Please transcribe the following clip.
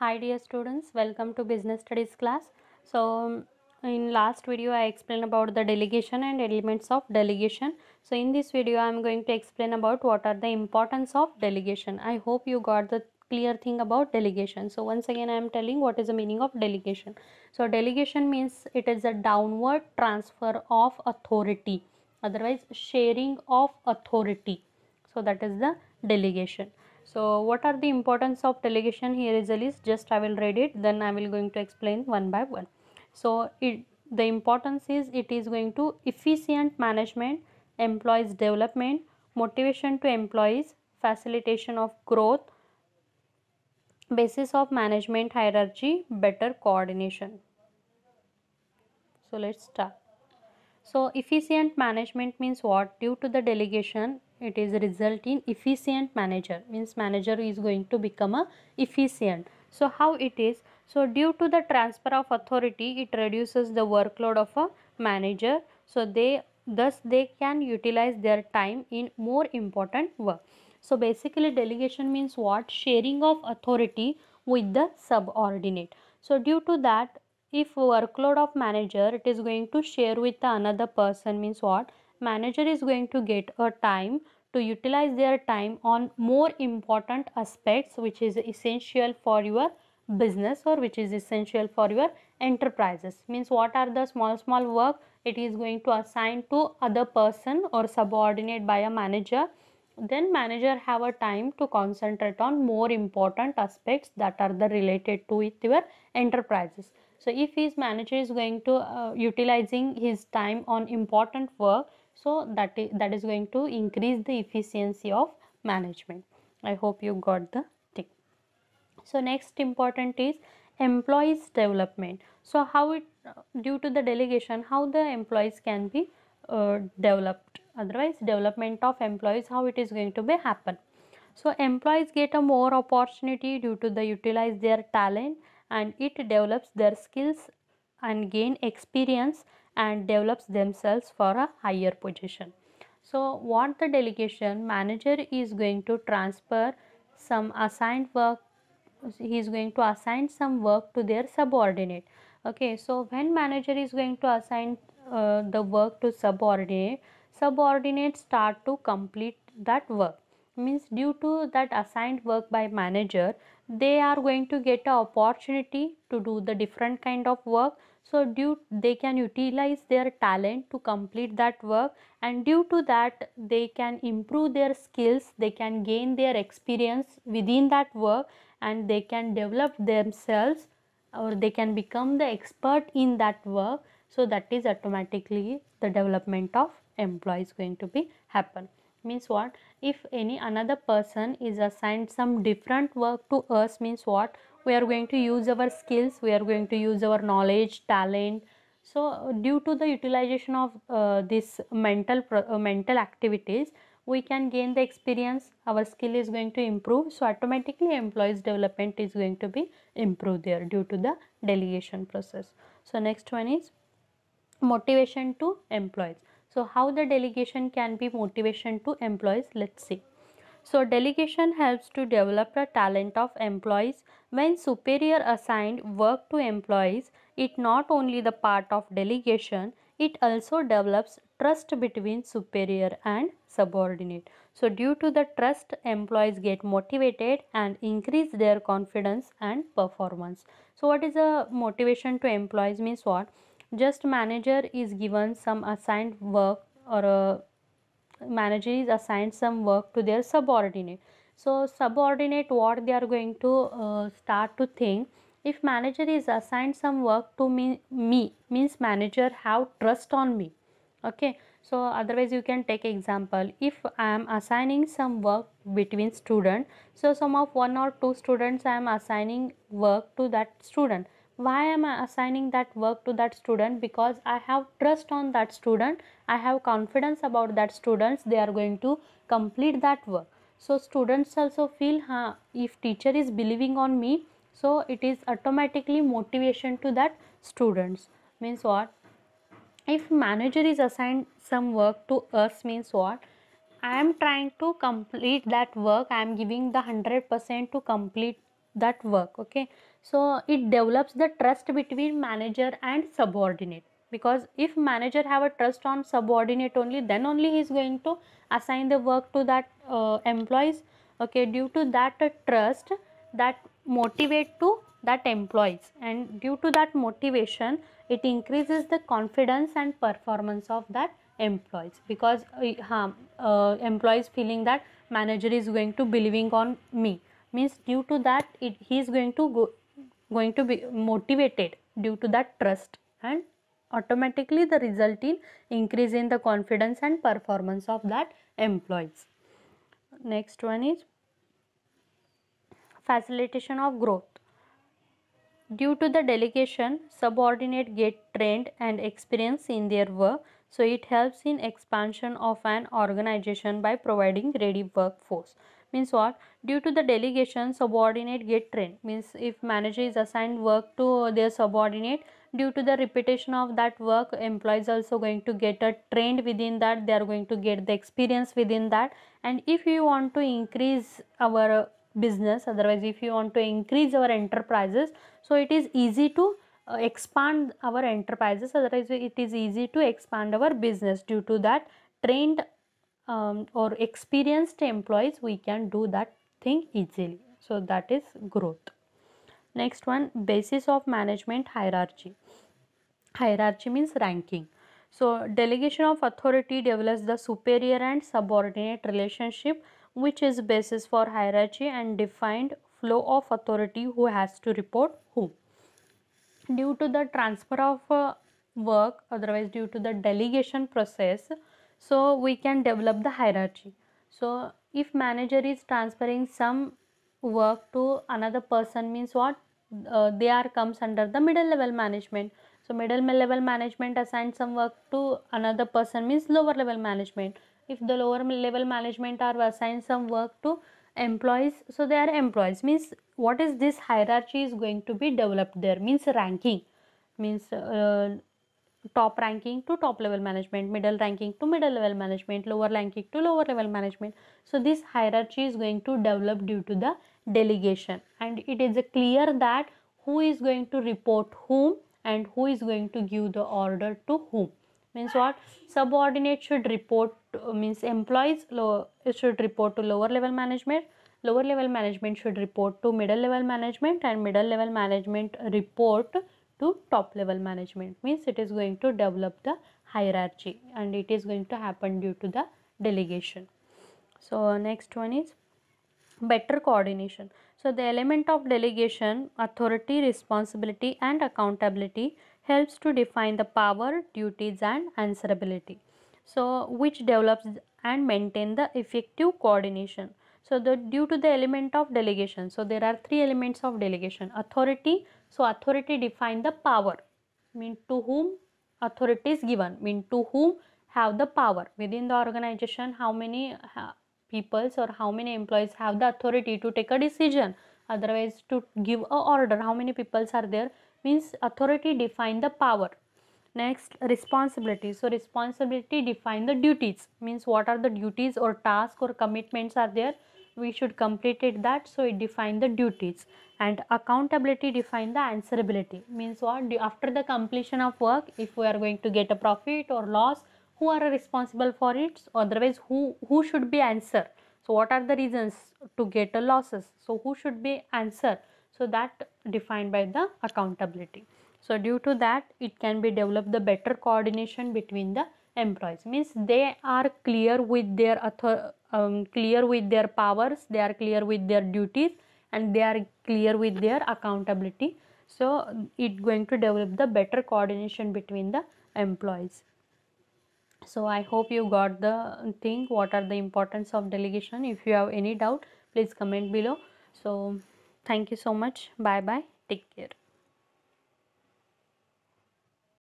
hi dear students welcome to business studies class so um, in last video i explained about the delegation and elements of delegation so in this video i am going to explain about what are the importance of delegation i hope you got the clear thing about delegation so once again i am telling what is the meaning of delegation so delegation means it is a downward transfer of authority otherwise sharing of authority so that is the delegation so what are the importance of delegation? Here is a list. Just I will read it. Then I will going to explain one by one. So it, the importance is it is going to efficient management, employees development, motivation to employees, facilitation of growth, basis of management hierarchy, better coordination. So let's start. So efficient management means what? Due to the delegation, it is result in efficient manager means manager is going to become a efficient so how it is so due to the transfer of authority it reduces the workload of a manager so they thus they can utilize their time in more important work so basically delegation means what sharing of authority with the subordinate so due to that if workload of manager it is going to share with another person means what manager is going to get a time to utilize their time on more important aspects which is essential for your business or which is essential for your enterprises means what are the small small work it is going to assign to other person or subordinate by a manager then manager have a time to concentrate on more important aspects that are the related to it your enterprises so if his manager is going to uh, utilizing his time on important work so that is, that is going to increase the efficiency of management i hope you got the thing so next important is employees development so how it due to the delegation how the employees can be uh, developed otherwise development of employees how it is going to be happen so employees get a more opportunity due to the utilize their talent and it develops their skills and gain experience and develops themselves for a higher position. So what the delegation manager is going to transfer some assigned work he is going to assign some work to their subordinate okay so when manager is going to assign uh, the work to subordinate subordinate start to complete that work means due to that assigned work by manager they are going to get an opportunity to do the different kind of work so due they can utilize their talent to complete that work and due to that they can improve their skills they can gain their experience within that work and they can develop themselves or they can become the expert in that work so that is automatically the development of employees going to be happen means what if any another person is assigned some different work to us means what we are going to use our skills we are going to use our knowledge talent so due to the utilization of uh, this mental uh, mental activities we can gain the experience our skill is going to improve so automatically employees development is going to be improved there due to the delegation process so next one is motivation to employees so how the delegation can be motivation to employees? Let's see. So delegation helps to develop the talent of employees. When superior assigned work to employees, it not only the part of delegation, it also develops trust between superior and subordinate. So due to the trust, employees get motivated and increase their confidence and performance. So what is the motivation to employees means what? just manager is given some assigned work or a manager is assigned some work to their subordinate so subordinate what they are going to uh, start to think if manager is assigned some work to me, me means manager have trust on me okay so otherwise you can take example if i am assigning some work between student so some of one or two students i am assigning work to that student why am i assigning that work to that student because i have trust on that student i have confidence about that students they are going to complete that work so students also feel huh, if teacher is believing on me so it is automatically motivation to that students means what if manager is assigned some work to us means what i am trying to complete that work i am giving the 100% to complete that work okay so it develops the trust between manager and subordinate because if manager have a trust on subordinate only then only he is going to assign the work to that uh, employees okay due to that uh, trust that motivate to that employees and due to that motivation it increases the confidence and performance of that employees because uh, uh, employees feeling that manager is going to believing on me means due to that it, he is going to go going to be motivated due to that trust and automatically the result in increase in the confidence and performance of that employees next one is facilitation of growth due to the delegation subordinate get trained and experience in their work so it helps in expansion of an organization by providing ready workforce means what due to the delegation subordinate get trained means if manager is assigned work to their subordinate due to the repetition of that work employees also going to get a trained within that they are going to get the experience within that and if you want to increase our business otherwise if you want to increase our enterprises so it is easy to uh, expand our enterprises otherwise it is easy to expand our business due to that trained um, or experienced employees we can do that thing easily so that is growth next one basis of management hierarchy hierarchy means ranking so delegation of authority develops the superior and subordinate relationship which is basis for hierarchy and defined flow of authority who has to report who due to the transfer of uh, work otherwise due to the delegation process so we can develop the hierarchy so if manager is transferring some work to another person means what uh, they are comes under the middle level management so middle level management assigns some work to another person means lower level management if the lower level management are assigned some work to employees so they are employees means what is this hierarchy is going to be developed there means ranking means uh, top ranking to top level management, middle ranking to middle level management, lower ranking to lower level management. So this hierarchy is going to develop due to the delegation and it is clear that who is going to report whom and who is going to give the order to whom means what subordinate should report uh, means employees lower, should report to lower level management lower level management should report to middle level management and middle level management report to top level management means it is going to develop the hierarchy and it is going to happen due to the delegation so next one is better coordination so the element of delegation authority responsibility and accountability helps to define the power duties and answerability so which develops and maintain the effective coordination so the due to the element of delegation so there are three elements of delegation authority so authority define the power mean to whom authority is given mean to whom have the power within the organization how many peoples or how many employees have the authority to take a decision otherwise to give a order how many peoples are there means authority define the power next responsibility so responsibility define the duties means what are the duties or task or commitments are there we should completed that so it define the duties and accountability define the answerability means what after the completion of work if we are going to get a profit or loss who are responsible for it otherwise who who should be answer so what are the reasons to get a losses so who should be answer so that defined by the accountability so due to that it can be developed the better coordination between the employees means they are clear with their author um, clear with their powers they are clear with their duties and they are clear with their accountability so it's going to develop the better coordination between the employees so i hope you got the thing what are the importance of delegation if you have any doubt please comment below so thank you so much bye bye take care